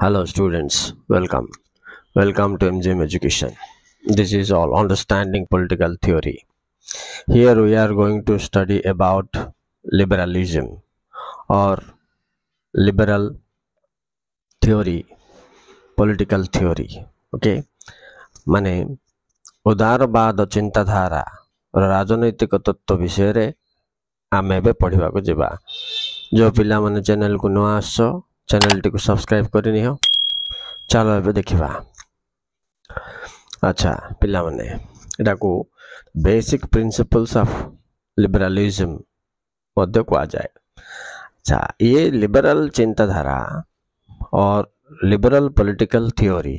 hello students welcome welcome to mgm education this is all understanding political theory here we are going to study about liberalism or liberal theory political theory okay মানে ଉଦାରବାଦ ଚିନ୍ତାଧାରା ରାଜନୈତିକ ତତ୍ତ୍ୱ ବିଷୟରେ ଆମେ ଏବେ ପଢ଼ିବାକୁ ଯିବା ଯେଉଁ ପିଲାମାନେ ଚ୍ୟାନେଲକୁ ନ ଆସ चैनल टी सब्सक्राइब करनी हो चल देखा अच्छा पाने को बेसिक प्रिंसिपल्स ऑफ लिबरालिज्म मध्य कहा जाए अच्छा ये लिबरल चिंताधारा और liberal political theory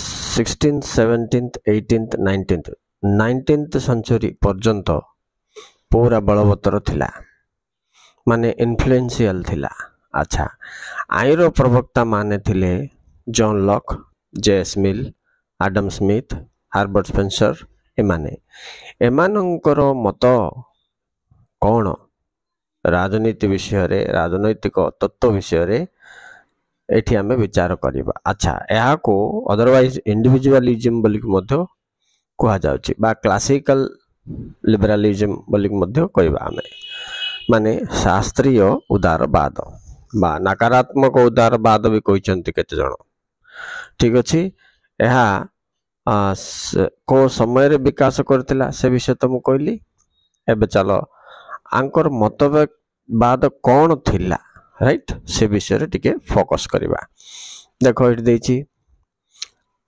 sixteen seventeenth eighteenth nineteen nineteen century पर्यटन पूरा बलवत्तर थिला माने इनफ्लुएंशियल थिला ଆଚ୍ଛା ଆଇନର ପ୍ରବକ୍ତା ମାନେ ଥିଲେ John Locke JS Mill Adam Smith Herbert Spencer ଏମାନେ ଏମାନଙ୍କର ମତ କ'ଣ ରାଜନୀତି ବିଷୟରେ ରାଜନୈତିକ ତତ୍ତ୍ୱ ବିଷୟରେ ଏଠି ଆମେ ବିଚାର କରିବା ଆଚ୍ଛା ଏହାକୁ ଅଦରୱାଇଜ୍ ଇଣ୍ଡିଭିଜୁଆଲିଜିମ୍ ବୋଲିକି ମଧ୍ୟ କୁହାଯାଉଛି ବା କ୍ଲାସିକାଲ ଲିବେରାଲିଜିମ୍ ବୋଲିକି ମଧ୍ୟ କହିବା ଆମେ ମାନେ ଶାସ୍ତ୍ରୀୟ ଉଦାରବାଦ ବା ନକାରାତ୍ମକ ଉଦାରବାଦ ବି କହିଛନ୍ତି କେତେଜଣ ଠିକ୍ ଅଛି ଏହା କେଉଁ ସମୟରେ ବିକାଶ କରିଥିଲା ସେ ବିଷୟ ତ ମୁଁ କହିଲି ଏବେ ଚାଲ ଆଙ୍କର ମତବାଦ କ'ଣ ଥିଲା ରାଇଟ୍ ସେ ବିଷୟରେ ଟିକେ ଫୋକସ୍ କରିବା ଦେଖ ଏଇଠି ଦେଇଛି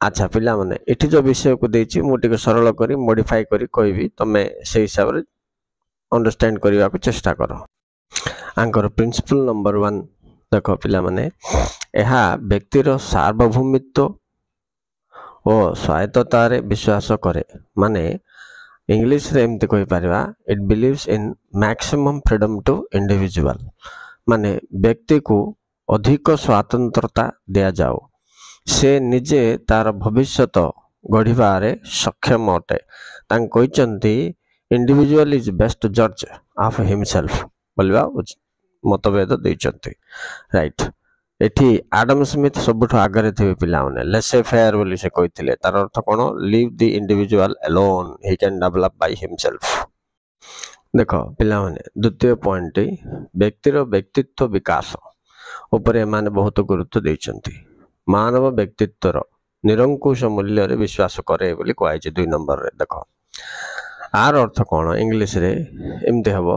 ଆଚ୍ଛା ପିଲାମାନେ ଏଠି ଯେଉଁ ବିଷୟକୁ ଦେଇଛି ମୁଁ ଟିକେ ସରଳ କରି ମଡ଼ିଫାଏ କରି କହିବି ତୁମେ ସେ ହିସାବରେ ଅଣ୍ଡରଷ୍ଟାଣ୍ଡ କରିବାକୁ ଚେଷ୍ଟା କର ଆଙ୍କର ପ୍ରିନ୍ସିପଲ୍ ନମ୍ବର ୱାନ୍ ଶିକ୍ଷକ ପିଲାମାନେ ଏହା ବ୍ୟକ୍ତିର ସାର୍ବଭୌମିତ୍ୱ ଓ ସ୍ୱାୟତ୍ତତାରେ ବିଶ୍ୱାସ କରେ ମାନେ ଇଂଲିଶରେ ଏମିତି କହିପାରିବା it believes in maximum freedom to individual ମାନେ ବ୍ୟକ୍ତିକୁ ଅଧିକ ସ୍ୱାତନ୍ତ୍ରତା ଦିଆଯାଉ ସେ ନିଜେ ତାର ଭବିଷ୍ୟତ ଗଢ଼ିବାରେ ସକ୍ଷମ ଅଟେ ତାଙ୍କୁ କହିଛନ୍ତି ଇଣ୍ଡିଭିଜୁଆଲ୍ ଇଜ୍ ବେଷ୍ଟ ଜଜ୍ ଅଫ୍ ହିମସେଲ୍ଫ ବୋଲିବା ଉଚିତ ମତଭେଦ ଦେଇଛନ୍ତି ରାଇଟ୍ ଏଠି ଆଡମ୍ ସ୍ମିଥ୍ ସବୁଠୁ ଆଗରେ ଥିବେ ପିଲାମାନେ ଲେସେ ଫେୟାର ବୋଲି ସେ କହିଥିଲେ ତାର ଅର୍ଥ କ'ଣ leave the individual alone he can develop by himself ଦେଖ ପିଲାମାନେ ଦ୍ୱିତୀୟ ପଏଣ୍ଟ ବ୍ୟକ୍ତିର ବ୍ୟକ୍ତିତ୍ୱ ବିକାଶ ଉପରେ ଏମାନେ ବହୁତ ଗୁରୁତ୍ୱ ଦେଇଛନ୍ତି ମାନବ ବ୍ୟକ୍ତିତ୍ୱର ନିରଙ୍କୁଶ ମୂଲ୍ୟରେ ବିଶ୍ୱାସ କରେ ବୋଲି କୁହାଯାଇଛି ଦୁଇ ନମ୍ବରରେ ଦେଖ ଆର ଅର୍ଥ କ'ଣ ଇଂଲିଶରେ ଏମିତି ହେବ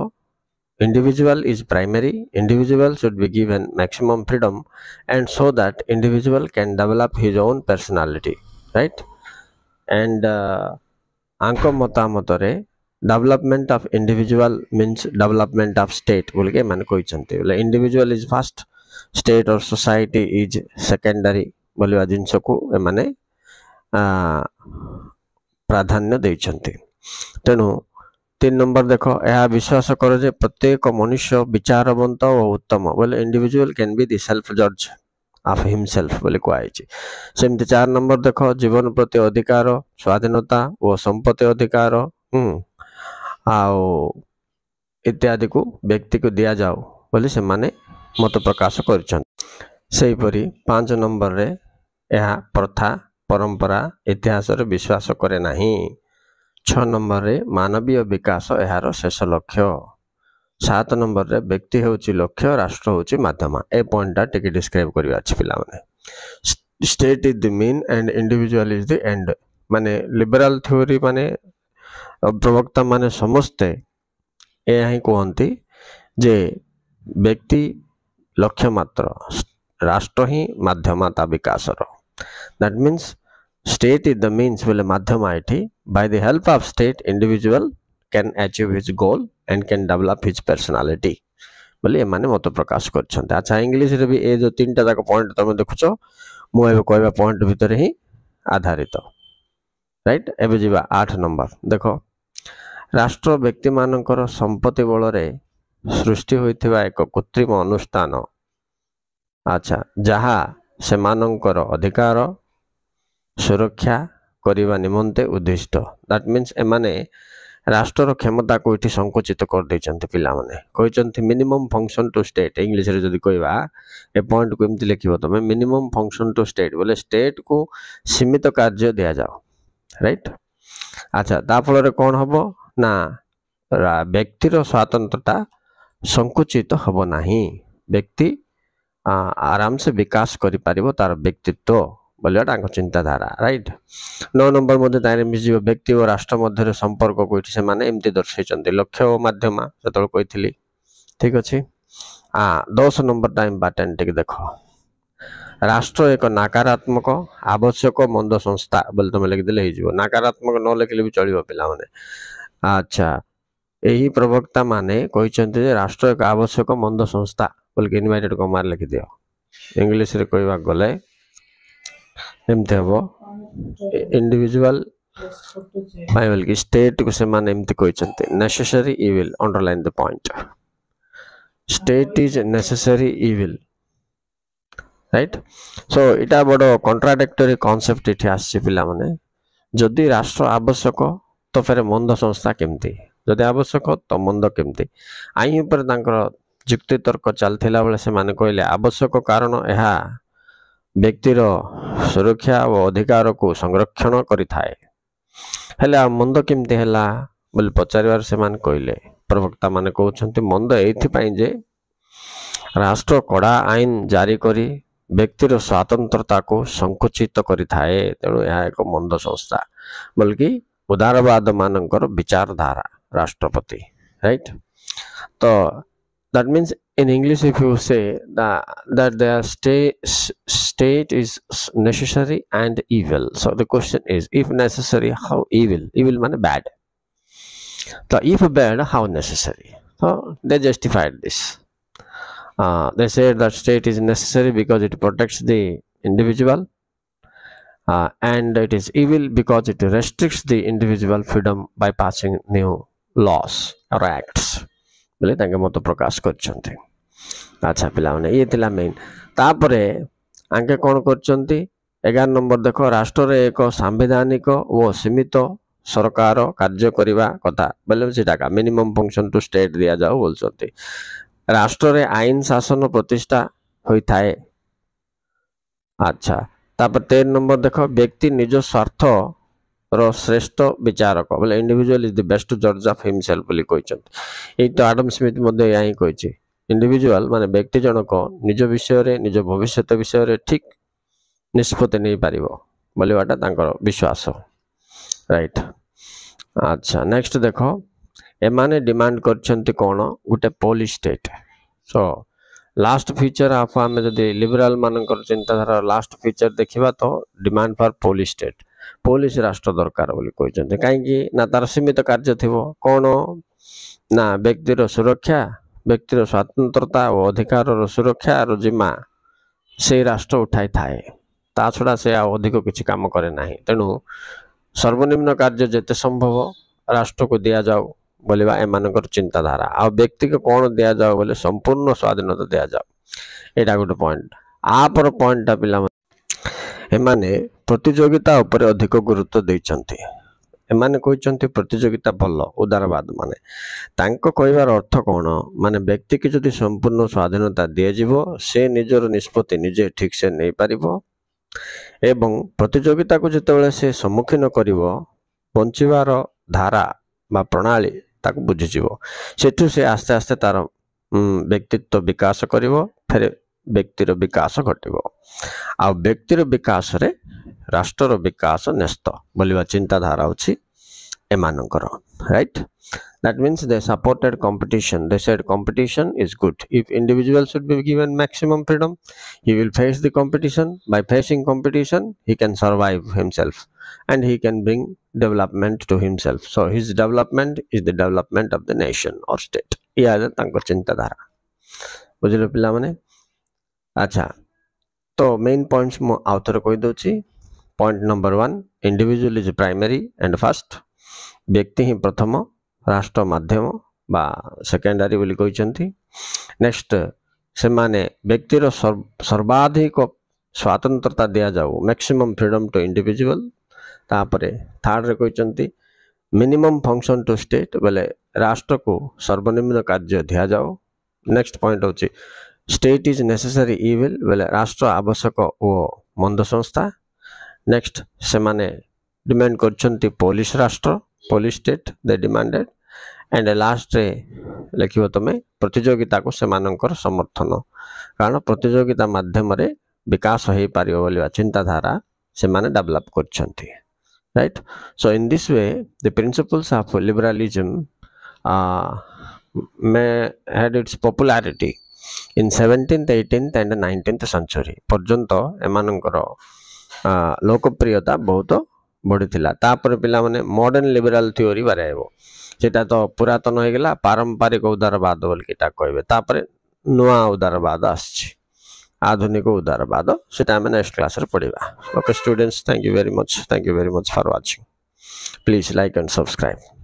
individual is primary individual should be given maximum freedom and so that individual can develop his own personality right and anko uh, ଆଙ୍କ ମତାମତରେ development of individual means development of state ବୋଲିକି ଏମାନେ କହିଛନ୍ତି ବୋଲେ individual is first state or society is secondary ବୋଲିବା e mane प्राधान्य ଦେଇଛନ୍ତି तेणु ତିନି ନମ୍ବର ଦେଖ ଏହା ବିଶ୍ୱାସ କର ଯେ ପ୍ରତ୍ୟେକ ମନୁଷ୍ୟ ବିଚାରବନ୍ତ ଓ ଉତ୍ତମ ବୋଲେ individual can be the self ଜଜ୍ ଅଫ୍ ହିମ୍ସେଲ୍ଫ ବୋଲି କୁହାଯାଇଛି ସେମିତି ଚାରି ନମ୍ବର ଦେଖ ଜୀବନ ପ୍ରତି ଅଧିକାର ସ୍ୱାଧୀନତା ଓ ସମ୍ପତ୍ତି ଅଧିକାର ହୁଁ ଆଉ ଇତ୍ୟାଦିକୁ ବ୍ୟକ୍ତିକୁ ଦିଆଯାଉ ବୋଲି ସେମାନେ ମତ ପ୍ରକାଶ କରିଛନ୍ତି ସେହିପରି ପାଞ୍ଚ ନମ୍ବରରେ ଏହା ପ୍ରଥା ପରମ୍ପରା ଇତିହାସରେ ବିଶ୍ୱାସ କରେ ନାହିଁ ଛଅ ନମ୍ବରରେ ମାନବୀୟ ବିକାଶ ଏହାର ଶେଷ ଲକ୍ଷ୍ୟ ସାତ ନମ୍ବରରେ ବ୍ୟକ୍ତି ହେଉଛି ଲକ୍ଷ୍ୟ ରାଷ୍ଟ୍ର ହେଉଛି ମାଧ୍ୟମ ଏ ପଏଣ୍ଟଟା ଟିକେ ଡିସ୍କ୍ରାଇବ୍ କରିବା ଅଛି ପିଲାମାନେ state is the mean and individual is the end ମାନେ ଲିବେରାଲ୍ ଥିଓରି ମାନେ ପ୍ରବକ୍ତାମାନେ ସମସ୍ତେ ଏହା ହିଁ କୁହନ୍ତି ଯେ ବ୍ୟକ୍ତି ଲକ୍ଷ୍ୟ ମାତ୍ର ରାଷ୍ଟ୍ର ହିଁ ମାଧ୍ୟମ ତା ବିକାଶର that means state is the means will madhyama iti by the help of state individual can achieve his goal and can develop his personality ବୋଲି ଏମାନେ ମତ ପ୍ରକାଶ କରିଛନ୍ତି ଆଚ୍ଛା ଇଂଲିଶରେ ବି ଏ ଯେଉଁ ତିନିଟା ଯାକ ପଏଣ୍ଟ ତୁମେ ଦେଖୁଛ ମୁଁ ଏବେ କହିବା ପଏଣ୍ଟ ଭିତରେ ହିଁ ଆଧାରିତ ରାଇଟ୍ ଏବେ ଯିବା ଆଠ ନମ୍ବର ଦେଖ ରାଷ୍ଟ୍ର ବ୍ୟକ୍ତିମାନଙ୍କର ସମ୍ପତ୍ତି ବଳରେ ସୃଷ୍ଟି ହୋଇଥିବା ଏକ କୃତ୍ରିମ ଅନୁଷ୍ଠାନ ଆଚ୍ଛା ଯାହା ସେମାନଙ୍କର ଅଧିକାର ସୁରକ୍ଷା କରିବା ନିମନ୍ତେ ଉଦ୍ଦିଷ୍ଟ ଦ୍ୟାଟ୍ ମିନ୍ସ ଏମାନେ ରାଷ୍ଟ୍ରର କ୍ଷମତାକୁ ଏଠି ସଙ୍କୁଚିତ କରିଦେଇଛନ୍ତି ପିଲାମାନେ କହିଛନ୍ତି ମିନିମମ୍ ଫଙ୍କସନ୍ ଟୁ ଷ୍ଟେଟ୍ ଇଂଲିଶରେ ଯଦି କହିବା ଏ ପଏଣ୍ଟକୁ ଏମିତି ଲେଖିବ ତୁମେ ମିନିମମ୍ ଫଙ୍କସନ୍ ଟୁ ଷ୍ଟେଟ୍ ବୋଲେ ଷ୍ଟେଟ୍କୁ ସୀମିତ କାର୍ଯ୍ୟ ଦିଆଯାଉ ରାଇଟ୍ ଆଚ୍ଛା ତା ଫଳରେ କ'ଣ ହେବ ନା ବ୍ୟକ୍ତିର ସ୍ୱାତନ୍ତ୍ରତା ସଙ୍କୁଚିତ ହେବ ନାହିଁ ବ୍ୟକ୍ତି ଆରାମସେ ବିକାଶ କରିପାରିବ ତାର ବ୍ୟକ୍ତିତ୍ୱ ବୋଲି ତାଙ୍କ ଚିନ୍ତାଧାରା ରାଇଟ୍ ନଅ ନମ୍ବର ମଧ୍ୟ ତାହିଁରେ ମିଶିଯିବ ବ୍ୟକ୍ତି ଓ ରାଷ୍ଟ୍ର ମଧ୍ୟରେ ସମ୍ପର୍କକୁ ଏଠି ସେମାନେ ଏମିତି ଦର୍ଶାଇଛନ୍ତି ଲକ୍ଷ୍ୟ ଓ ମାଧ୍ୟମ ସେତେବେଳେ କହିଥିଲି ଠିକ୍ ଅଛି ଦଶ ନମ୍ବରଟା ଇମ୍ପୋର୍ଟାଣ୍ଟ ଟିକେ ଦେଖ ରାଷ୍ଟ୍ର ଏକ ନାକାରାତ୍ମକ ଆବଶ୍ୟକ ମନ୍ଦ ସଂସ୍ଥା ବୋଲି ତୁମେ ଲେଖିଦେଲେ ହେଇଯିବ ନାକାରାତ୍ମକ ନ ଲେଖିଲେ ବି ଚଳିବ ପିଲାମାନେ ଆଚ୍ଛା ଏହି ପ୍ରବକ୍ତା ମାନେ କହିଛନ୍ତି ଯେ ରାଷ୍ଟ୍ର ଏକ ଆବଶ୍ୟକ ମନ୍ଦ ସଂସ୍ଥା ବୋଲିକି ଇନଭାଇଟେଡ୍ କମାର ଲେଖିଦିଅ ଇଂଲିଶରେ କହିବାକୁ ଗଲେ एमती हम इंडिविजुआल बैबल की स्टेट को सेमती necessary evil underline the point state is necessary evil right so इटा बड़ कंट्राडक्टरी कनसेप्ट इटे आने जदि राष्ट्र आवश्यक तो फेर मंद संस्था केमती जदि आवश्यक तो मंद केमती आईन उपर जुक्ति तर्क चलता बेले कहले आवश्यक कारण यह ବ୍ୟକ୍ତିର ସୁରକ୍ଷା ଓ ଅଧିକାରକୁ ସଂରକ୍ଷଣ କରିଥାଏ ହେଲେ ଆଉ ମନ୍ଦ କେମିତି ହେଲା ବୋଲି ପଚାରିବାର ସେମାନେ କହିଲେ ପ୍ରବକ୍ତା ମାନେ କହୁଛନ୍ତି ମନ୍ଦ ଏଇଥିପାଇଁ ଯେ ରାଷ୍ଟ୍ର କଡ଼ା ଆଇନ ଜାରି କରି ବ୍ୟକ୍ତିର ସ୍ୱତନ୍ତ୍ରତାକୁ ସଂକୁଚିତ କରିଥାଏ ତେଣୁ ଏହା ଏକ ମନ୍ଦ ସଂସ୍ଥା ବୋଲିକି ମାନଙ୍କର ବିଚାରଧାରା ରାଷ୍ଟ୍ରପତି ରାଇଟ୍ ତ that means in english if you say that, that their state state is necessary and evil so the question is if necessary how evil evil means bad so if bad how necessary so they justified this uh, they said that state is necessary because it protects the individual uh, and it is evil because it restricts the individual freedom by passing new laws or acts ବୋଲି ତାଙ୍କେ ମତ ପ୍ରକାଶ କରିଛନ୍ତି ଆଚ୍ଛା ପିଲାମାନେ ଇଏ ଥିଲା main ତାପରେ ଆଙ୍କେ କ'ଣ କରିଛନ୍ତି ଏଗାର ନମ୍ବର ଦେଖ ରାଷ୍ଟ୍ରରେ ଏକ ସାମ୍ବିଧାନିକ ଓ ସୀମିତ ସରକାର କାର୍ଯ୍ୟ କରିବା କଥା ବୋଲେ ସେଇଟା କା ମିନିମମ୍ ଫଙ୍କସନ୍ ଟୁ ଷ୍ଟେଟ୍ ଦିଆଯାଉ ବୋଲୁଛନ୍ତି ରାଷ୍ଟ୍ରରେ ଆଇନ ଶାସନ ପ୍ରତିଷ୍ଠା ହୋଇଥାଏ ଆଚ୍ଛା ତାପରେ ତେର ନମ୍ବର ଦେଖ ବ୍ୟକ୍ତି ନିଜ ସ୍ୱାର୍ଥ ର ଶ୍ରେଷ୍ଠ ବିଚାରକ ବୋଲେ ଇଣ୍ଡିଭିଜୁଆଲ ଇଜ୍ ଦି ବେଷ୍ଟ ଜଜ୍ ଅଫ୍ ହିମସେଲ୍ଫ ବୋଲି କହିଛନ୍ତି ଏଇ ତ ଆଡମ୍ ସ୍ମିଥ୍ ମଧ୍ୟ ଏହା ହିଁ କହିଛି ଇଣ୍ଡିଭିଜୁଆଲ ମାନେ ବ୍ୟକ୍ତି ଜଣକ ନିଜ ବିଷୟରେ ନିଜ ଭବିଷ୍ୟତ ବିଷୟରେ ଠିକ୍ ନିଷ୍ପତ୍ତି ନେଇପାରିବ ବୋଲିବାଟା ତାଙ୍କର ବିଶ୍ୱାସ ରାଇଟ୍ ଆଚ୍ଛା ନେକ୍ସଟ ଦେଖ ଏମାନେ ଡିମାଣ୍ଡ କରିଛନ୍ତି କ'ଣ ଗୋଟେ police state so last feature ଆପ ଆମେ ଯଦି ଲିବେରାଲ ମାନଙ୍କର ଚିନ୍ତାଧାରା ଲାଷ୍ଟ ଫିଚର ଦେଖିବା ତ demand for police state police ରାଷ୍ଟ୍ର ଦରକାର ବୋଲି କହିଛନ୍ତି କାହିଁକି ନା ତାର ସୀମିତ କାର୍ଯ୍ୟ ଥିବ କ'ଣ ନା ବ୍ୟକ୍ତିର ସୁରକ୍ଷା ବ୍ୟକ୍ତିର ସ୍ୱତନ୍ତ୍ରତା ଓ ଅଧିକାରର ସୁରକ୍ଷା ସୁରକ୍ଷାର ଜିମା ସେଇ ରାଷ୍ଟ୍ର ଉଠାଇଥାଏ ତା ଛଡ଼ା ସେ ଆଉ ଅଧିକ କିଛି କାମ କରେ ନାହିଁ ତେଣୁ ସର୍ବନିମ୍ନ କାର୍ଯ୍ୟ ଯେତେ ସମ୍ଭବ ରାଷ୍ଟ୍ରକୁ ଦିଆଯାଉ ବୋଲିବା ଏମାନଙ୍କର ଚିନ୍ତାଧାରା ଆଉ ବ୍ୟକ୍ତିକୁ କ'ଣ ଦିଆଯାଉ ବୋଲି ସମ୍ପୂର୍ଣ୍ଣ ସ୍ୱାଧୀନତା ଦିଆଯାଉ ଏଇଟା ଗୋଟେ ପଏଣ୍ଟ ଆପର ପଏଣ୍ଟଟା ପିଲାମାନେ ଏମାନେ ପ୍ରତିଯୋଗିତା ଉପରେ ଅଧିକ ଗୁରୁତ୍ୱ ଦେଇଛନ୍ତି ଏମାନେ କହିଛନ୍ତି ପ୍ରତିଯୋଗିତା ଭଲ ଉଦାରବାଦ ମାନେ ତାଙ୍କ କହିବାର ଅର୍ଥ କ'ଣ ମାନେ ବ୍ୟକ୍ତିକୁ ଯଦି ସମ୍ପୂର୍ଣ୍ଣ ସ୍ୱାଧୀନତା ଦିଆଯିବ ସେ ନିଜର ନିଷ୍ପତ୍ତି ନିଜେ ସେ ନେଇପାରିବ ଏବଂ ପ୍ରତିଯୋଗିତାକୁ ଯେତେବେଳେ ସେ ସମ୍ମୁଖୀନ କରିବ ବଞ୍ଚିବାର ଧାରା ବା ପ୍ରଣାଳୀ ତାକୁ ବୁଝିଯିବ ସେଠୁ ସେ ଆସ୍ତେ ଆସ୍ତେ ତା'ର ବ୍ୟକ୍ତିତ୍ୱ ବିକାଶ କରିବ ଫେରେ ବ୍ୟକ୍ତିର ବିକାଶ ଘଟିବ ଆଉ ବ୍ୟକ୍ତିର ବିକାଶରେ ରାଷ୍ଟ୍ରର ବିକାଶ ନ୍ୟସ୍ତ ବୋଲିବା ଚିନ୍ତାଧାରା ଅଛି ଏମାନଙ୍କର that means they supported competition they said competition is good if individual should be given maximum freedom he will face the competition by facing competition he can survive himself and he can bring development to himself so his development is the development of the nation or state ଏହା ହେଲା ତାଙ୍କ ଚିନ୍ତାଧାରା ବୁଝିଲେ ପିଲାମାନେ ଆଚ୍ଛା ତ main points ମୁଁ કહી દઉં છું point number one individual is primary and first ବ୍ୟକ୍ତି ହିଁ ପ୍ରଥମ ରାଷ୍ଟ୍ର ମାଧ୍ୟମ ବା ସେକେଣ୍ଡାରୀ ବୋଲି କହିଛନ୍ତି ନେକ୍ସଟ ସେମାନେ ବ୍ୟକ୍ତିର ସର୍ବାଧିକ ସ୍ୱାତନ୍ତ୍ରତା ଦିଆଯାଉ ମ୍ୟାକ୍ସିମମ୍ ଫ୍ରିଡ଼ମ୍ ଟୁ ଇଣ୍ଡିଭିଜୁଆଲ୍ ତାପରେ ଥାର୍ଡ଼ରେ କହିଛନ୍ତି ମିନିମମ୍ ଫଙ୍କସନ୍ ଟୁ ଷ୍ଟେଟ୍ ବୋଲେ ରାଷ୍ଟ୍ରକୁ ସର୍ବନିମ୍ନ କାର୍ଯ୍ୟ ଦିଆଯାଉ ନେକ୍ସଟ ପଏଣ୍ଟ ହେଉଛି स्टेट इज नेसेसरी इविल बोले राष्ट्र आवश्यक ओ मंद संस्था नेक्स्ट से माने डिमांड करछंती पोलिश राष्ट्र police state they demanded and last रे लिखियो तमे प्रतियोगिता को से समर्थन कारण प्रतियोगिता माध्यम रे विकास होई पारियो बोले चिंता धारा से माने डेवलप करछंती right so in this way the principles of liberalism a may had its popularity in seventeenth eighteenth and nineteenth century ପର୍ଯ୍ୟନ୍ତ ଏମାନଙ୍କର ଲୋକପ୍ରିୟତା ବହୁତ ବଢ଼ିଥିଲା ତାପରେ ପିଲାମାନେ ମଡ଼ର୍ଣ୍ଣ ଲିବେରାଲ ଥିଓରି ବାହାରିବ ସେଇଟା ତ ପୁରାତନ ହେଇଗଲା ପାରମ୍ପରିକ ଉଦାରବାଦ ବୋଲିକି ତାକୁ କହିବେ ତାପରେ ନୂଆ ଉଦାରବାଦ ଆସିଛି ଆଧୁନିକ ଉଦାରବାଦ ସେଟା ଆମେ ନେକ୍ସଟ କ୍ଲାସରେ ପଢ଼ିବା okay students thank you very much thank you very much for watching please like and subscribe